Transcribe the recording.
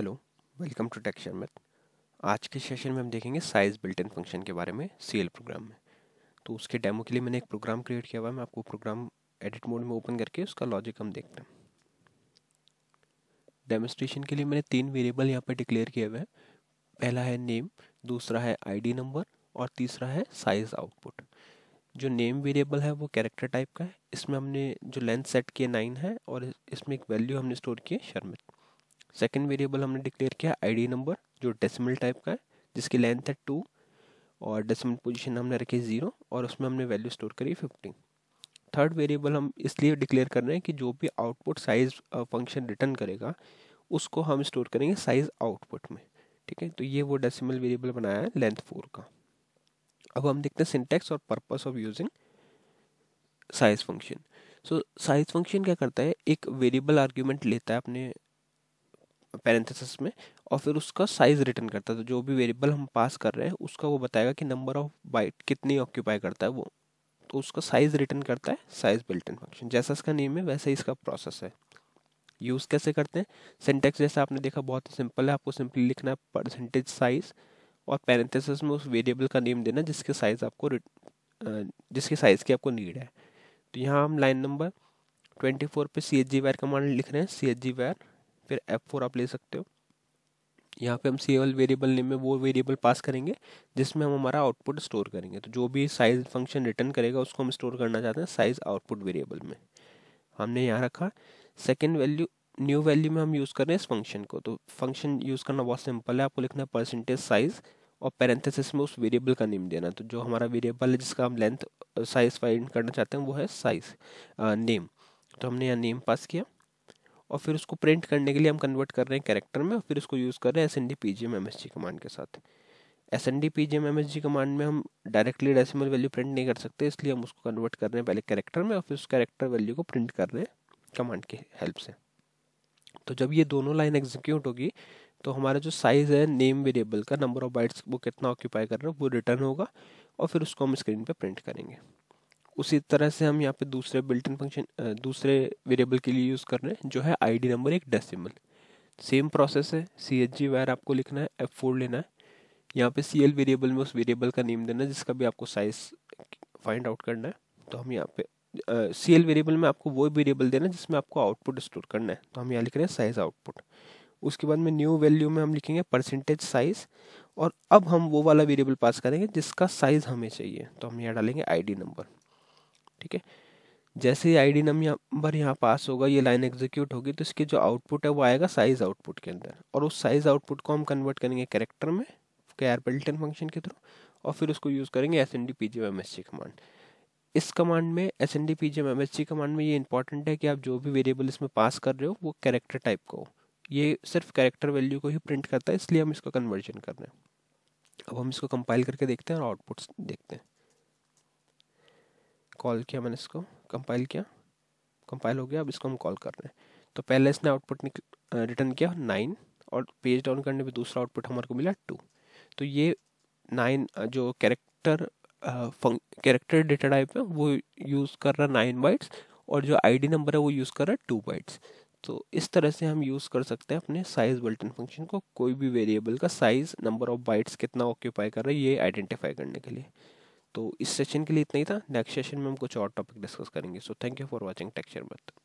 hello welcome to texture math आज के session में हम देखेंगे साइज बिल्ट इन फंक्शन के बारे में सी प्रोग्राम में तो उसके डेमो के लिए मैंने एक प्रोग्राम क्रिएट किया हुआ है मैं आपको प्रोग्राम एडिट मोड में ओपन करके उसका लॉजिक हम देखते हैं डेमोस्ट्रेशन के लिए मैंने तीन वेरिएबल यहाँ पर डिक्लेयर किए हुए हैं पहला है नेम दूसरा है आई नंबर और तीसरा है साइज आउटपुट जो नेम वेरिएबल है वो कैरेक्टर टाइप का है इसमें हमने जो लेंथ सेट किए नाइन है और इसमें एक वैल्यू हमने स्टोर किए शर्मित सेकेंड वेरिएबल हमने डिक्लेयर किया आईडी नंबर जो डेसिमल टाइप का है जिसकी लेंथ है टू और डेसिमल पोजीशन हमने रखी ज़ीरो और उसमें हमने वैल्यू स्टोर करी फिफ्टीन थर्ड वेरिएबल हम इसलिए डिक्लेयर कर रहे हैं कि जो भी आउटपुट साइज फंक्शन रिटर्न करेगा उसको हम स्टोर करेंगे साइज आउटपुट में ठीक है तो ये वो डेसिमल वेरिएबल बनाया है लेंथ फोर का अब हम देखते हैं सिंटेक्स और purpose of using size function so size function क्या करता है एक वेरिएबल आर्ग्यूमेंट लेता है अपने पैरेंथेसिस में और फिर उसका साइज रिटर्न करता है तो जो भी वेरिएबल हम पास कर रहे हैं उसका वो बताएगा कि नंबर ऑफ बाइट कितनी ऑक्यूपाई करता है वो तो उसका साइज रिटर्न करता है साइज बिल्ट इन फंक्शन जैसा इसका नेम है वैसा ही इसका प्रोसेस है यूज़ कैसे करते हैं सिंटेक्स जैसा आपने देखा बहुत ही सिंपल है आपको सिंपली लिखना है परसेंटेज साइज और पैरेंथेसिस में उस वेरिएबल का नेम देना जिसके साइज़ आपको जिसके साइज़ की आपको नीड है तो यहाँ हम लाइन नंबर ट्वेंटी फोर पर C H G wire command लिख रहे हैं सी एच जी वायर फिर एफ फोर आप ले सकते हो यहाँ पे हम सी एल वेरिएबल नेम में वो वेरिएबल पास करेंगे जिसमें हम हमारा आउटपुट स्टोर करेंगे तो जो भी साइज फंक्शन रिटर्न करेगा उसको हम स्टोर करना चाहते हैं साइज आउटपुट वेरिएबल में हमने यहाँ रखा सेकेंड वैल्यू न्यू वैल्यू में हम यूज़ कर रहे हैं इस फंक्शन को तो फंक्शन यूज़ करना बहुत सिंपल है आपको लिखना है परसेंटेज साइज़ और पैरेंथेसिस में उस वेरिएबल का नेम देना तो जो हमारा वेरिएबल है जिसका हम लेंथ साइज फाइंड करना चाहते हैं वो है साइज नेम uh, तो हमने यहाँ नेम पास किया और फिर उसको प्रिंट करने के लिए हम कन्वर्ट कर रहे हैं कैरेक्टर में और फिर उसको यूज़ कर रहे हैं S N D P G M M S G command के साथ S N D P G M M S G command में हम डायरेक्टली डेसिमल वैल्यू प्रिंट नहीं कर सकते इसलिए हम उसको कन्वर्ट कर रहे हैं पहले कैरेक्टर में और फिर उस कैरेक्टर वैल्यू को प्रिंट कर रहे हैं कमांड की हेल्प से तो जब ये दोनों लाइन एग्जीक्यूट होगी तो हमारा जो साइज़ है नेम वेरिएबल का नंबर ऑफ बाइट्स वो कितना ऑक्यूपाई कर रहा है वो रिटर्न होगा और फिर उसको हम स्क्रीन पर प्रिंट करेंगे उसी तरह से हम यहाँ पे दूसरे बिल्टिन फंक्शन दूसरे वेरिएबल के लिए यूज़ कर रहे हैं जो है आईडी नंबर एक डेसिमल सेम प्रोसेस है सी एच जी वायर आपको लिखना है एफ फोर लेना है यहाँ पे सी एल वेरिएबल में उस वेरिएबल का नेम देना है जिसका भी आपको साइज फाइंड आउट करना है तो हम यहाँ पे सी एल वेरिएबल में आपको वो वेरिएबल देना है जिसमें आपको आउटपुट स्टोर करना है तो हम यहाँ लिख रहे हैं साइज आउटपुट उसके बाद में न्यू वैल्यू में हम लिखेंगे परसेंटेज साइज और अब हम वो वाला वेरिएबल पास करेंगे जिसका साइज हमें चाहिए तो हम यहाँ डालेंगे आईडी नंबर ठीक है जैसे ही आई डी नंबर यहाँ पास होगा ये लाइन एग्जीक्यूट होगी तो इसके जो आउटपुट है वो आएगा साइज आउटपुट के अंदर और उस साइज आउटपुट को हम कन्वर्ट करेंगे कैरेक्टर में के बिल्टन फंक्शन के थ्रू और फिर उसको यूज़ करेंगे S N D P G M S G command इस कमांड में S N D P G M S G command में ये इंपॉर्टेंट है कि आप जो भी वेरिएबल इसमें पास कर रहे हो वो कैरेक्टर टाइप का हो ये सिर्फ कैरेक्टर वैल्यू को ही प्रिंट करता है इसलिए हम इसका कन्वर्जन कर रहे हैं अब हम इसको कंपाइल करके देखते हैं और आउटपुट्स देखते हैं कॉल किया मैंने इसको कंपाइल किया कंपाइल हो गया अब इसको हम कॉल कर रहे हैं तो पहले इसने आउटपुट रिटर्न किया नाइन और पेज डाउन करने पे दूसरा आउटपुट हमारे को मिला टू तो ये नाइन जो कैरेक्टर कैरेक्टर डेटा टाइप है वो यूज़ कर रहा नाइन बाइट्स और जो आईडी नंबर है वो यूज़ कर रहा है टू बाइट्स तो इस तरह से हम यूज़ कर सकते हैं अपने साइज बल्टन फंक्शन को कोई भी वेरिएबल का साइज नंबर ऑफ बाइट्स कितना ऑक्यूपाई कर रहा है ये आइडेंटिफाई करने के लिए तो इस सेशन के लिए इतना ही था नेक्स्ट सेशन में हम कुछ और टॉपिक डिस्कस करेंगे so thank you for watching texture मत